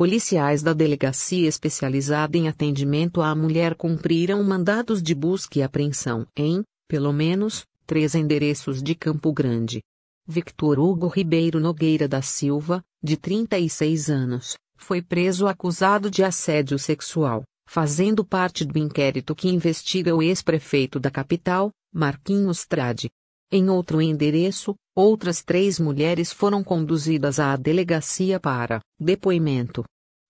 policiais da Delegacia Especializada em Atendimento à Mulher cumpriram mandados de busca e apreensão em, pelo menos, três endereços de Campo Grande. Victor Hugo Ribeiro Nogueira da Silva, de 36 anos, foi preso acusado de assédio sexual, fazendo parte do inquérito que investiga o ex-prefeito da capital, Marquinhos Trade, em outro endereço, outras três mulheres foram conduzidas à delegacia para depoimento.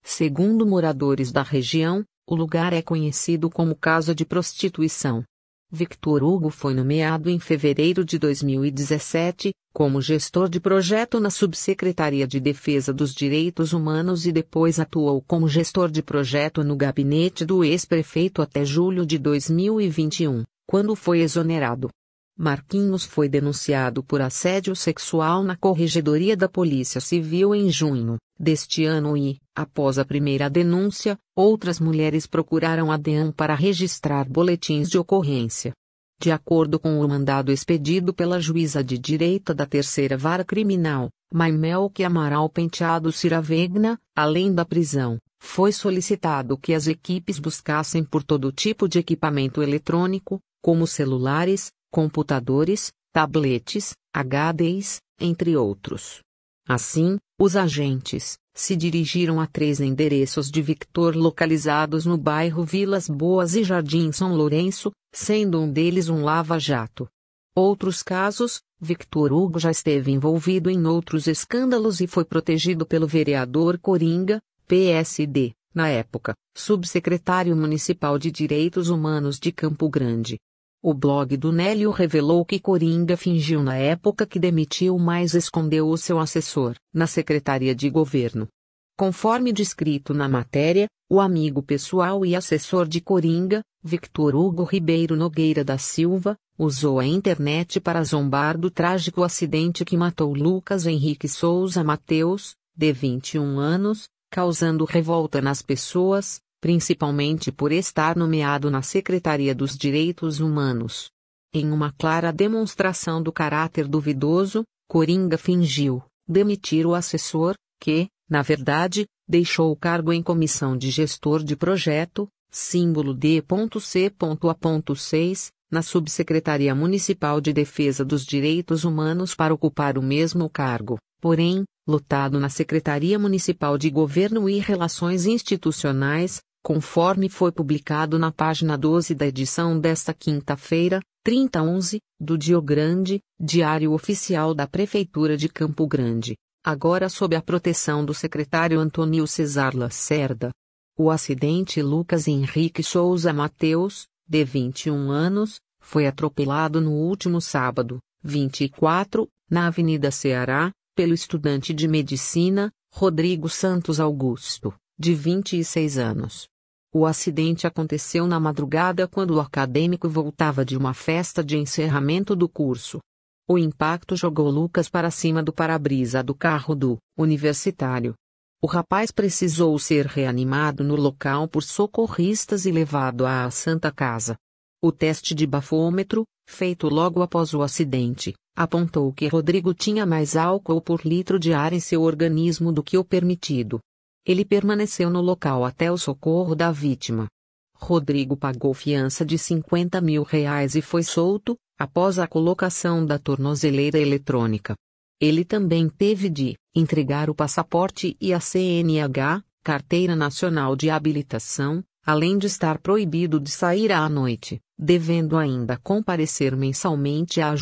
Segundo moradores da região, o lugar é conhecido como casa de prostituição. Victor Hugo foi nomeado em fevereiro de 2017 como gestor de projeto na Subsecretaria de Defesa dos Direitos Humanos e depois atuou como gestor de projeto no gabinete do ex-prefeito até julho de 2021, quando foi exonerado. Marquinhos foi denunciado por assédio sexual na Corregedoria da Polícia Civil em junho deste ano e, após a primeira denúncia, outras mulheres procuraram a DEAN para registrar boletins de ocorrência. De acordo com o mandado expedido pela juíza de direita da Terceira Vara Criminal, Que Amaral Penteado Ciravegna, além da prisão, foi solicitado que as equipes buscassem por todo tipo de equipamento eletrônico, como celulares, computadores, tabletes, HDs, entre outros. Assim, os agentes se dirigiram a três endereços de Victor localizados no bairro Vilas Boas e Jardim São Lourenço, sendo um deles um lava-jato. Outros casos, Victor Hugo já esteve envolvido em outros escândalos e foi protegido pelo vereador Coringa, PSD, na época, subsecretário municipal de Direitos Humanos de Campo Grande. O blog do Nélio revelou que Coringa fingiu na época que demitiu, mas escondeu o seu assessor, na Secretaria de Governo. Conforme descrito na matéria, o amigo pessoal e assessor de Coringa, Victor Hugo Ribeiro Nogueira da Silva, usou a internet para zombar do trágico acidente que matou Lucas Henrique Souza Mateus, de 21 anos, causando revolta nas pessoas, principalmente por estar nomeado na Secretaria dos Direitos Humanos. Em uma clara demonstração do caráter duvidoso, Coringa fingiu demitir o assessor, que, na verdade, deixou o cargo em comissão de gestor de projeto, símbolo D.C.A.6, na Subsecretaria Municipal de Defesa dos Direitos Humanos para ocupar o mesmo cargo, porém, lotado na Secretaria Municipal de Governo e Relações Institucionais, conforme foi publicado na página 12 da edição desta quinta-feira, 3011, do Dio Grande, Diário Oficial da Prefeitura de Campo Grande, agora sob a proteção do secretário Antônio Cesar Lacerda. O acidente Lucas Henrique Souza Mateus, de 21 anos, foi atropelado no último sábado, 24, na Avenida Ceará, pelo estudante de medicina, Rodrigo Santos Augusto, de 26 anos. O acidente aconteceu na madrugada quando o acadêmico voltava de uma festa de encerramento do curso. O impacto jogou Lucas para cima do para-brisa do carro do universitário. O rapaz precisou ser reanimado no local por socorristas e levado à Santa Casa. O teste de bafômetro, feito logo após o acidente, apontou que Rodrigo tinha mais álcool por litro de ar em seu organismo do que o permitido. Ele permaneceu no local até o socorro da vítima. Rodrigo pagou fiança de 50 mil reais e foi solto, após a colocação da tornozeleira eletrônica. Ele também teve de entregar o passaporte e a CNH, Carteira Nacional de Habilitação, além de estar proibido de sair à noite, devendo ainda comparecer mensalmente à